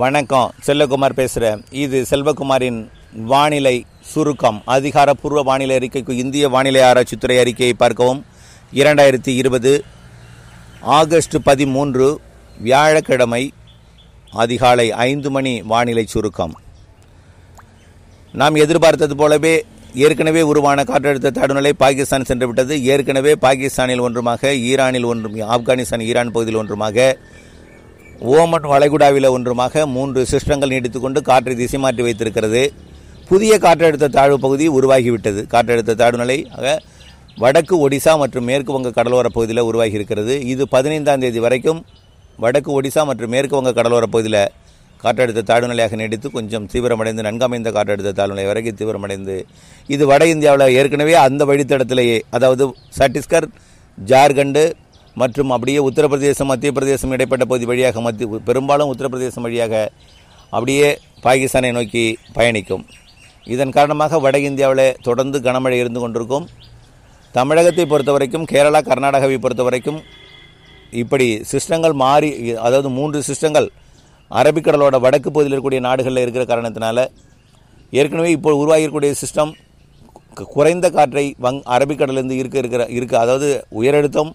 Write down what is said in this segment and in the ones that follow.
வணக்கம் செல்லகுமார் பேசுகிறேன் இது செல்வகுமாரின் வானிலை சுருக்கம் அதிகாரப்பூர்வ வானிலை அறிக்கைக்கு இந்திய வானிலை ஆராய்ச்சித்துறை அறிக்கையை பார்க்கவும் இரண்டாயிரத்தி இருபது ஆகஸ்ட் பதிமூன்று வியாழக்கிழமை அதிகாலை ஐந்து மணி வானிலை சுருக்கம் நாம் எதிர்பார்த்தது போலவே ஏற்கனவே உருவான காற்றழுத்த தடுநிலை பாகிஸ்தான் சென்றுவிட்டது ஏற்கனவே பாகிஸ்தானில் ஒன்றுமாக ஈரானில் ஒன்றும் ஆப்கானிஸ்தான் ஈரான் பகுதியில் ஒன்றுமாக ஓமன் வளைகுடாவில் ஒன்றுமாக மூன்று சிஸ்டங்கள் நீடித்துக்கொண்டு காற்றை திசை மாற்றி வைத்திருக்கிறது புதிய காற்றழுத்த தாழ்வு பகுதி உருவாகிவிட்டது காற்றழுத்த தாழ்வு நிலை ஆக வடக்கு ஒடிசா மற்றும் மேற்கு வங்க கடலோர பகுதியில் உருவாகி இருக்கிறது இது பதினைந்தாம் தேதி வரைக்கும் வடக்கு ஒடிசா மற்றும் மேற்கு வங்க கடலோர பகுதியில் காற்றழுத்த நிலையாக நீடித்து கொஞ்சம் தீவிரமடைந்து நன்கமைந்த காற்றழுத்த தாழ்நிலை வரைக்கும் தீவிரமடைந்து இது வட இந்தியாவில் ஏற்கனவே அந்த வழித்தடத்திலேயே அதாவது சட்டீஸ்கர் ஜார்க்கண்டு மற்றும் அப்படியே உத்தரப்பிரதேசம் மத்திய பிரதேசம் இடைப்பட்ட பகுதி வழியாக மத்திய பெரும்பாலும் உத்தரப்பிரதேசம் வழியாக அப்படியே பாகிஸ்தானை நோக்கி பயணிக்கும் இதன் காரணமாக வட இந்தியாவில் தொடர்ந்து கனமழை இருந்து கொண்டிருக்கும் தமிழகத்தை பொறுத்த வரைக்கும் கேரளா கர்நாடகாவை பொறுத்த வரைக்கும் இப்படி சிஸ்டங்கள் மாறி அதாவது மூன்று சிஸ்டங்கள் அரபிக்கடலோட வடக்கு பகுதியில் இருக்கக்கூடிய நாடுகளில் இருக்கிற காரணத்தினால ஏற்கனவே இப்போ உருவாகியிருக்கக்கூடிய சிஸ்டம் குறைந்த காற்றை வங் அரபிக்கடலேருந்து இருக்க இருக்கிற இருக்க அதாவது உயரழுத்தம்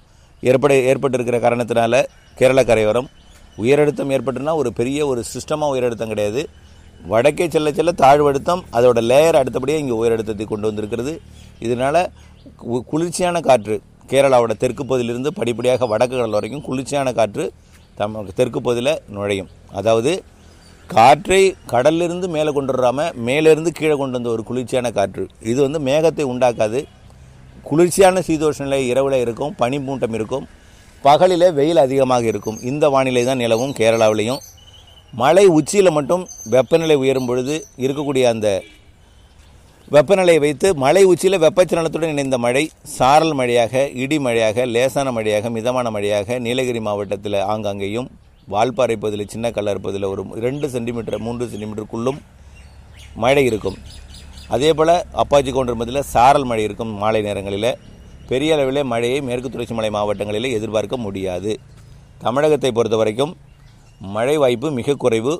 ஏற்பட ஏற்பட்டிருக்கிற காரணத்தினால கேரள கரையோரம் உயரழுத்தம் ஏற்பட்டுனா ஒரு பெரிய ஒரு சிஸ்டமாக உயரழுத்தம் கிடையாது வடக்கே செல்ல செல்ல தாழ்வழுத்தம் அதோட லேயர் அடுத்தபடியாக இங்கே உயரழுத்தத்தை கொண்டு வந்திருக்கிறது இதனால் குளிர்ச்சியான காற்று கேரளாவோட தெற்கு பகுதியிலிருந்து படிப்படியாக வடக்கு கடல் வரைக்கும் குளிர்ச்சியான காற்று தம் தெற்கு பகுதியில் நுழையும் அதாவது காற்றை கடல்லிருந்து மேலே கொண்டு வராமல் மேலேருந்து கீழே கொண்டு வந்த ஒரு குளிர்ச்சியான காற்று இது வந்து மேகத்தை உண்டாக்காது குளிர்ச்சியான சீதோஷ நிலை இரவில் இருக்கும் பனி மூட்டம் இருக்கும் பகலில் வெயில் அதிகமாக இருக்கும் இந்த வானிலை தான் நிலவும் கேரளாவிலையும் மலை உச்சியில் மட்டும் வெப்பநிலை உயரும் பொழுது இருக்கக்கூடிய அந்த வெப்பநிலையை வைத்து மலை உச்சியில் வெப்பச்சலனத்துடன் இணைந்த மழை சாரல் மழையாக இடி மழையாக லேசான மழையாக மிதமான மழையாக நீலகிரி மாவட்டத்தில் ஆங்காங்கேயும் வால்பாறை பகுதியில் சின்ன கல்லறுப்பதில் ஒரு ரெண்டு சென்டிமீட்டர் மூன்று சென்டிமீட்டருக்குள்ளும் மழை இருக்கும் அதே போல் அப்பாச்சி கோண்டமத்தில் சாரல் மழை இருக்கும் மாலை நேரங்களில் பெரிய அளவில் மழையை மேற்கு தொடர்ச்சி மலை மாவட்டங்களில் எதிர்பார்க்க முடியாது தமிழகத்தை பொறுத்த வரைக்கும் மழை வாய்ப்பு மிக குறைவு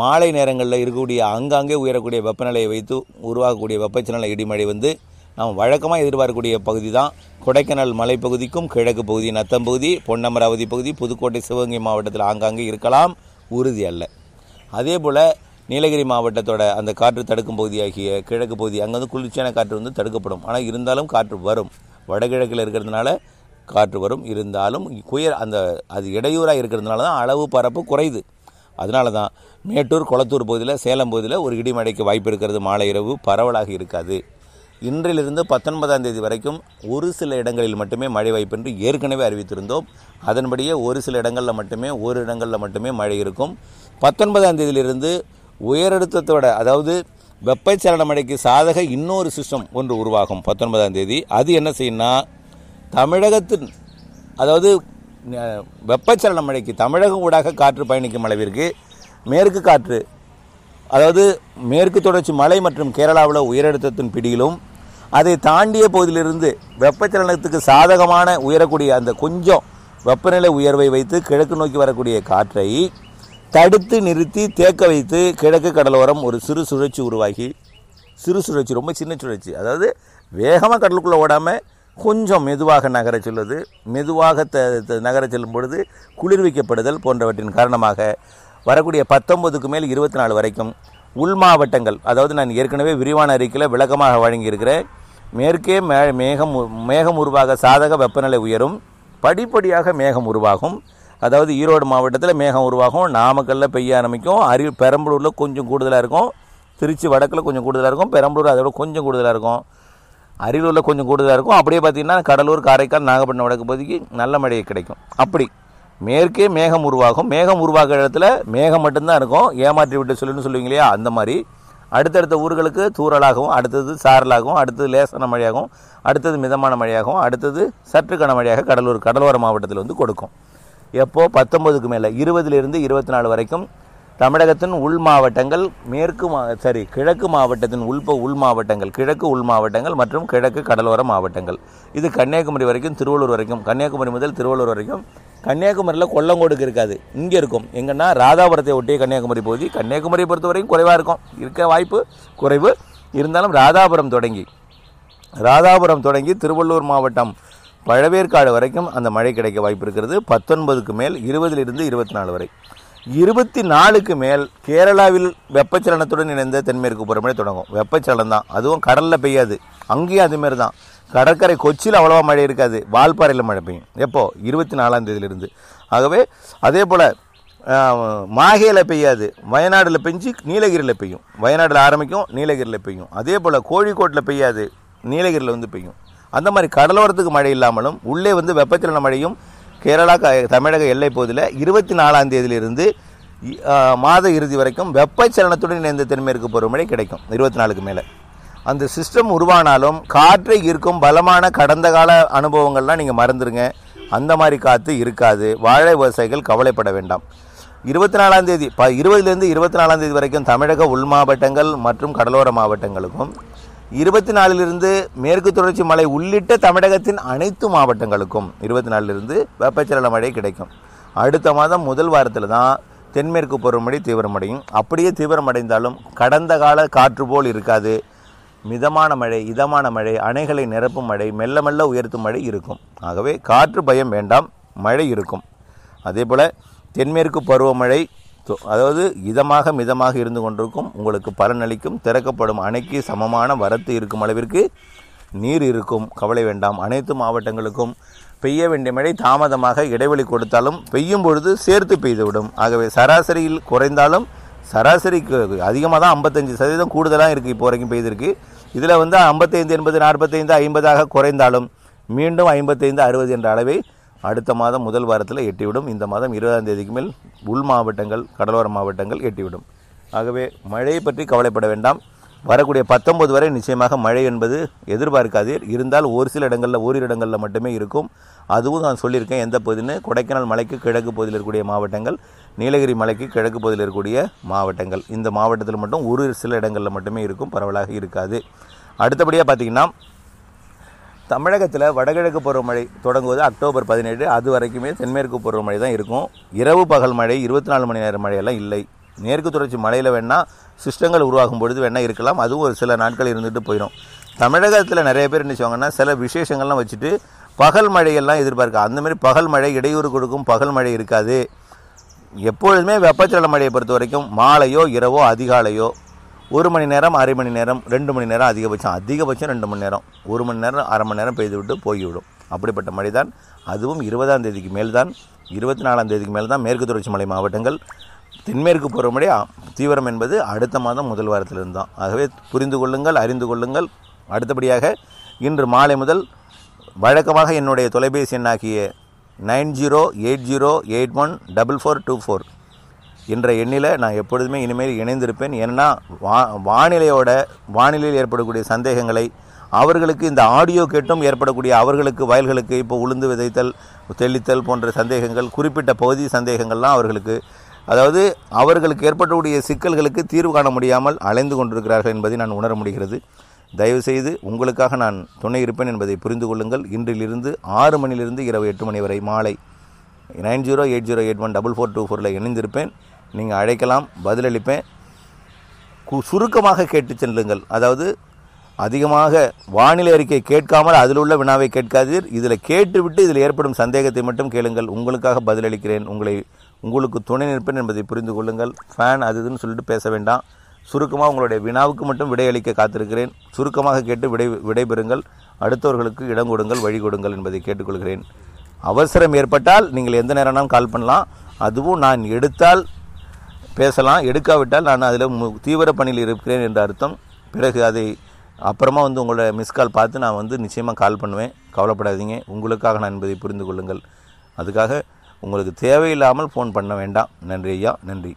மாலை நேரங்களில் இருக்கக்கூடிய அங்காங்கே உயரக்கூடிய வெப்பநிலையை வைத்து உருவாகக்கூடிய வெப்பச்சலன இடிமழை வந்து நாம் வழக்கமாக எதிர்பார்க்கக்கூடிய பகுதி தான் கொடைக்கானல் மலைப்பகுதிக்கும் கிழக்கு பகுதி நத்தம் பகுதி பொன்னமராவதி பகுதி புதுக்கோட்டை சிவகங்கை மாவட்டத்தில் ஆங்காங்கே இருக்கலாம் உறுதி அல்ல அதே போல் நீலகிரி மாவட்டத்தோட அந்த காற்று தடுக்கும் பகுதியாகிய கிழக்கு பகுதி அங்கே வந்து குளிர்ச்சியான காற்று வந்து தடுக்கப்படும் ஆனால் இருந்தாலும் காற்று வரும் வடகிழக்கில் இருக்கிறதுனால காற்று வரும் இருந்தாலும் குயர் அந்த அது இடையூறாக இருக்கிறதுனால தான் அளவு பரப்பு குறையுது அதனால தான் மேட்டூர் கொளத்தூர் பகுதியில் சேலம் பகுதியில் ஒரு இடிமடைக்கு வாய்ப்பு இருக்கிறது மாலை இரவு பரவலாக இருக்காது இன்றிலிருந்து பத்தொன்பதாம் தேதி வரைக்கும் ஒரு சில இடங்களில் மட்டுமே மழை வாய்ப்பு என்று ஏற்கனவே அறிவித்திருந்தோம் அதன்படியே ஒரு சில இடங்களில் மட்டுமே ஒரு இடங்களில் மட்டுமே மழை இருக்கும் பத்தொன்பதாம் தேதியிலிருந்து உயரழுத்தத்தோட அதாவது வெப்பச்சலனமடைக்கு சாதக இன்னொரு சிஸ்டம் ஒன்று உருவாகும் பத்தொன்பதாம் தேதி அது என்ன செய்யணும்னா தமிழகத்தின் அதாவது வெப்பச்சலன மழைக்கு தமிழகம் ஊடாக காற்று பயணிக்கும் அளவிற்கு மேற்கு காற்று அதாவது மேற்கு தொடர்ச்சி மலை மற்றும் கேரளாவில் உயரழுத்தத்தின் பிடியிலும் அதை தாண்டிய பகுதியிலிருந்து வெப்பச்சலனத்துக்கு சாதகமான உயரக்கூடிய அந்த கொஞ்சம் வெப்பநிலை உயர்வை வைத்து கிழக்கு நோக்கி வரக்கூடிய காற்றை தடுத்து நிறுத்தி தேக்க வைத்து கிழக்கு கடலோரம் ஒரு சிறு சுழற்சி உருவாகி சிறு சுழற்சி ரொம்ப சின்ன சுழற்சி அதாவது வேகமாக கடலுக்குள்ளே ஓடாமல் கொஞ்சம் மெதுவாக நகர செல்வது மெதுவாக த நகர செல்லும் பொழுது குளிர்விக்கப்படுதல் போன்றவற்றின் காரணமாக வரக்கூடிய பத்தொம்பதுக்கு மேல் இருபத்தி நாலு வரைக்கும் உள் மாவட்டங்கள் அதாவது நான் ஏற்கனவே விரிவான அறிக்கையில் விளக்கமாக வழங்கியிருக்கிறேன் மேற்கே மே மேகம் மேகம் உருவாக சாதக வெப்பநிலை உயரும் படிப்படியாக மேகம் உருவாகும் அதாவது ஈரோடு மாவட்டத்தில் மேகம் உருவாகும் நாமக்கல்லில் பெய்ய ஆரம்பிக்கும் அரி பெரம்பலூரில் கொஞ்சம் கூடுதலாக இருக்கும் திருச்சி வடக்கில் கொஞ்சம் கூடுதலாக இருக்கும் பெரம்பலூர் அதோட கொஞ்சம் கூடுதலாக இருக்கும் அரியலூரில் கொஞ்சம் கூடுதலாக இருக்கும் அப்படியே பார்த்திங்கன்னா கடலூர் காரைக்கால் நாகப்பட்டினம் வடக்கு பகுதிக்கு நல்ல மழை கிடைக்கும் அப்படி மேற்கே மேகம் உருவாகும் மேகம் உருவாக இடத்துல மேகம் மட்டும்தான் இருக்கும் ஏமாற்றி விட்டு சொல்லுன்னு சொல்லுவீங்க இல்லையா அந்த மாதிரி அடுத்தடுத்த ஊர்களுக்கு தூரலாகவும் அடுத்தது சாரலாகவும் அடுத்தது லேசான மழையாகவும் அடுத்தது மிதமான மழையாகவும் அடுத்தது சற்று மழையாக கடலூர் கடலோர மாவட்டத்தில் வந்து கொடுக்கும் எப்போது பத்தொம்பதுக்கு மேலே இருபதுலேருந்து இருபத்தி நாலு வரைக்கும் தமிழகத்தின் உள் மாவட்டங்கள் மேற்கு மா சரி கிழக்கு மாவட்டத்தின் உள்ப உள் மாவட்டங்கள் கிழக்கு உள் மாவட்டங்கள் மற்றும் கிழக்கு கடலோர மாவட்டங்கள் இது கன்னியாகுமரி வரைக்கும் திருவள்ளூர் வரைக்கும் கன்னியாகுமரி முதல் திருவள்ளூர் வரைக்கும் கன்னியாகுமரியில் கொல்லங்கோடுக்கு இருக்காது இங்கே இருக்கும் எங்கன்னா ராதாபுரத்தை ஒட்டிய கன்னியாகுமரி பகுதி கன்னியாகுமரி பொறுத்த வரைக்கும் குறைவாக இருக்கும் இருக்க வாய்ப்பு குறைவு இருந்தாலும் ராதாபுரம் தொடங்கி ராதாபுரம் தொடங்கி திருவள்ளூர் மாவட்டம் பழவேற்காடு வரைக்கும் அந்த மழை கிடைக்க வாய்ப்பு இருக்கிறது பத்தொன்பதுக்கு மேல் இருபதிலிருந்து இருபத்தி நாலு வரை இருபத்தி நாலுக்கு மேல் கேரளாவில் வெப்பச்சலனத்துடன் இணைந்த தென்மேற்கு புறமே தொடங்கும் வெப்பச்சலனம் தான் அதுவும் கடலில் பெய்யாது அங்கேயும் அதுமாரி தான் கடற்கரை கொச்சியில் அவ்வளோவா மழை இருக்காது வால்பாறையில் மழை பெய்யும் எப்போது இருபத்தி நாலாம் தேதியிலிருந்து ஆகவே அதே போல் மாகையில் பெய்யாது வயநாடில் பெஞ்சு நீலகிரியில் பெய்யும் வயநாடில் ஆரம்பிக்கும் நீலகிரியில் பெய்யும் அதே போல் கோழிக்கோட்டில் பெய்யாது நீலகிரியில் வந்து பெய்யும் அந்த மாதிரி கடலோரத்துக்கு மழை இல்லாமலும் உள்ளே வந்து வெப்பத்திலான மழையும் கேரளா தமிழக எல்லை பகுதியில் இருபத்தி நாலாம் தேதியிலிருந்து மாத இறுதி வரைக்கும் வெப்பச்சலனத்துடன் இணைந்த தென்மேற்கு பருவமழை கிடைக்கும் இருபத்தி நாலுக்கு மேலே அந்த சிஸ்டம் உருவானாலும் காற்றை ஈர்க்கும் பலமான கடந்த கால அனுபவங்கள்லாம் நீங்கள் மறந்துடுங்க அந்த மாதிரி காற்று இருக்காது வாழை விவசாயிகள் கவலைப்பட வேண்டாம் இருபத்தி நாலாம் தேதி ப இருபதுலேருந்து இருபத்தி நாலாம் தேதி வரைக்கும் தமிழக உள் மாவட்டங்கள் மற்றும் கடலோர மாவட்டங்களுக்கும் இருபத்தி நாலிலிருந்து மேற்கு தொடர்ச்சி மலை உள்ளிட்ட தமிழகத்தின் அனைத்து மாவட்டங்களுக்கும் இருபத்தி நாலிலிருந்து வெப்பச்சலன மழை கிடைக்கும் அடுத்த மாதம் முதல் வாரத்தில் தான் தென்மேற்கு பருவமழை தீவிரமடையும் அப்படியே தீவிரமடைந்தாலும் கடந்த கால காற்று போல் இருக்காது மிதமான மழை இதமான மழை அணைகளை நிரப்பும் மழை மெல்ல மெல்ல உயர்த்தும் மழை இருக்கும் ஆகவே காற்று பயம் வேண்டாம் மழை இருக்கும் அதே போல் தென்மேற்கு பருவமழை அதாவது இதமாக மிதமாக இருந்து கொண்டிருக்கும் உங்களுக்கு பலனளிக்கும் திறக்கப்படும் அணைக்கு சமமான வரத்து இருக்கும் அளவிற்கு நீர் இருக்கும் கவலை வேண்டாம் அனைத்து மாவட்டங்களுக்கும் பெய்ய வேண்டிய மழை தாமதமாக இடைவெளி கொடுத்தாலும் பெய்யும் பொழுது சேர்த்து பெய்துவிடும் ஆகவே சராசரியில் குறைந்தாலும் சராசரிக்கு அதிகமாக தான் ஐம்பத்தஞ்சு சதவீதம் கூடுதலாக இருக்குது இப்போ வரைக்கும் பெய்திருக்கு இதில் வந்து ஐம்பத்தைந்து எண்பது நாற்பத்தைந்து ஐம்பதாக குறைந்தாலும் மீண்டும் ஐம்பத்தைந்து அறுபது என்ற அளவை அடுத்த மாதம் முதல் வாரத்தில் எட்டிவிடும் இந்த மாதம் இருபதாம் தேதிக்கு மேல் உள் மாவட்டங்கள் கடலோர மாவட்டங்கள் எட்டிவிடும் ஆகவே மழையை பற்றி கவலைப்பட வேண்டாம் வரக்கூடிய பத்தொம்பது வரை நிச்சயமாக மழை என்பது எதிர்பார்க்காதீர் இருந்தால் ஒரு சில இடங்களில் ஓரிரு இடங்களில் மட்டுமே இருக்கும் அதுவும் நான் சொல்லியிருக்கேன் எந்த பகுதின்னு கொடைக்கானல் மலைக்கு கிழக்கு பகுதியில் இருக்கக்கூடிய மாவட்டங்கள் நீலகிரி மலைக்கு கிழக்கு பகுதியில் இருக்கக்கூடிய மாவட்டங்கள் இந்த மாவட்டத்தில் மட்டும் ஒரு சில இடங்களில் மட்டுமே இருக்கும் பரவலாக இருக்காது அடுத்தபடியாக பார்த்திங்கன்னா தமிழகத்தில் வடகிழக்கு பருவமழை தொடங்குவது அக்டோபர் பதினேழு அது வரைக்குமே தென்மேற்கு பருவமழை தான் இருக்கும் இரவு பகல் மழை இருபத்தி நாலு மணி நேரம் மழையெல்லாம் இல்லை மேற்கு தொடர்ச்சி மழையில் வேணால் சிஸ்டங்கள் உருவாகும் பொழுது வேணால் இருக்கலாம் அதுவும் ஒரு சில நாட்கள் இருந்துட்டு போயிடும் தமிழகத்தில் நிறைய பேர் என்ன செய்வாங்கன்னா சில விசேஷங்கள்லாம் வச்சுட்டு பகல் மழையெல்லாம் எதிர்பார்க்க அந்தமாரி பகல் மழை இடையூறு கொடுக்கும் பகல் மழை இருக்காது எப்பொழுதுமே வெப்பச்சல மழையை பொறுத்த வரைக்கும் மாலையோ இரவோ அதிகாலையோ ஒரு மணி நேரம் அரை மணி நேரம் ரெண்டு மணி நேரம் அதிகபட்சம் அதிகபட்சம் ரெண்டு மணி நேரம் ஒரு மணி நேரம் அரை மணி நேரம் பெய்து விட்டு போய்விடும் அப்படிப்பட்ட மழை தான் அதுவும் இருபதாம் தேதிக்கு மேல் தான் இருபத்தி நாலாம் தேதிக்கு மேல் தான் மேற்கு தொடர்ச்சி மலை மாவட்டங்கள் தென்மேற்கு பருவமழை தீவிரம் என்பது அடுத்த மாதம் முதல் வாரத்திலிருந்து தான் ஆகவே புரிந்து கொள்ளுங்கள் அறிந்து கொள்ளுங்கள் அடுத்தபடியாக இன்று மாலை முதல் வழக்கமாக என்னுடைய தொலைபேசி எண்ணாகிய nine zero eight zero eight one double four two four என்ற எண்ணில் நான் எப்பொழுதுமே இனிமேல் இணைந்திருப்பேன் ஏன்னா வா வானிலையோட வானிலையில் ஏற்படக்கூடிய சந்தேகங்களை அவர்களுக்கு இந்த ஆடியோ கேட்டும் ஏற்படக்கூடிய அவர்களுக்கு வயல்களுக்கு இப்போ உளுந்து விதைத்தல் தெளித்தல் போன்ற சந்தேகங்கள் குறிப்பிட்ட பகுதி சந்தேகங்கள்லாம் அவர்களுக்கு அதாவது அவர்களுக்கு ஏற்பட்டக்கூடிய சிக்கல்களுக்கு தீர்வு காண முடியாமல் அலைந்து கொண்டிருக்கிறார்கள் என்பதை நான் உணர முடிகிறது தயவுசெய்து உங்களுக்காக நான் துணை இருப்பேன் என்பதை புரிந்து கொள்ளுங்கள் இன்றிலிருந்து ஆறு மணியிலிருந்து இரவு எட்டு மணி வரை மாலை nine zero eight zero eight one double four two ஃபோரில் இணைந்திருப்பேன் நீங்கள் அழைக்கலாம் பதிலளிப்பேன் கு சுருக்கமாக கேட்டு செல்லுங்கள் அதாவது அதிகமாக வானிலை அறிக்கை கேட்காமல் அதில் உள்ள வினாவை கேட்காதீர் இதில் கேட்டுவிட்டு இதில் ஏற்படும் சந்தேகத்தை மட்டும் கேளுங்கள் உங்களுக்காக பதிலளிக்கிறேன் உங்களை உங்களுக்கு துணை நிற்பேன் என்பதை புரிந்து கொள்ளுங்கள் ஃபேன் அது இதுன்னு சொல்லிட்டு பேச வேண்டாம் சுருக்கமாக உங்களுடைய வினாவுக்கு மட்டும் விடையளிக்க காத்திருக்கிறேன் சுருக்கமாக கேட்டு விடை விடைபெறுங்கள் அடுத்தவர்களுக்கு இடம் கொடுங்கள் வழி கொடுங்கள் என்பதை கேட்டுக்கொள்கிறேன் அவசரம் ஏற்பட்டால் நீங்கள் எந்த நேரம்னாலும் கால் பண்ணலாம் அதுவும் நான் எடுத்தால் பேசலாம் எடுக்காவிட்டால் நான் அதில் தீவிர பணியில் இருக்கிறேன் என்ற அர்த்தம் பிறகு அதை அப்புறமா வந்து உங்களோட மிஸ்கால் பார்த்து நான் வந்து நிச்சயமாக கால் பண்ணுவேன் கவலைப்படாதீங்க உங்களுக்காக நான் என்பதை புரிந்து கொள்ளுங்கள் அதுக்காக உங்களுக்கு தேவையில்லாமல் ஃபோன் பண்ண வேண்டாம் நன்றி ஐயா நன்றி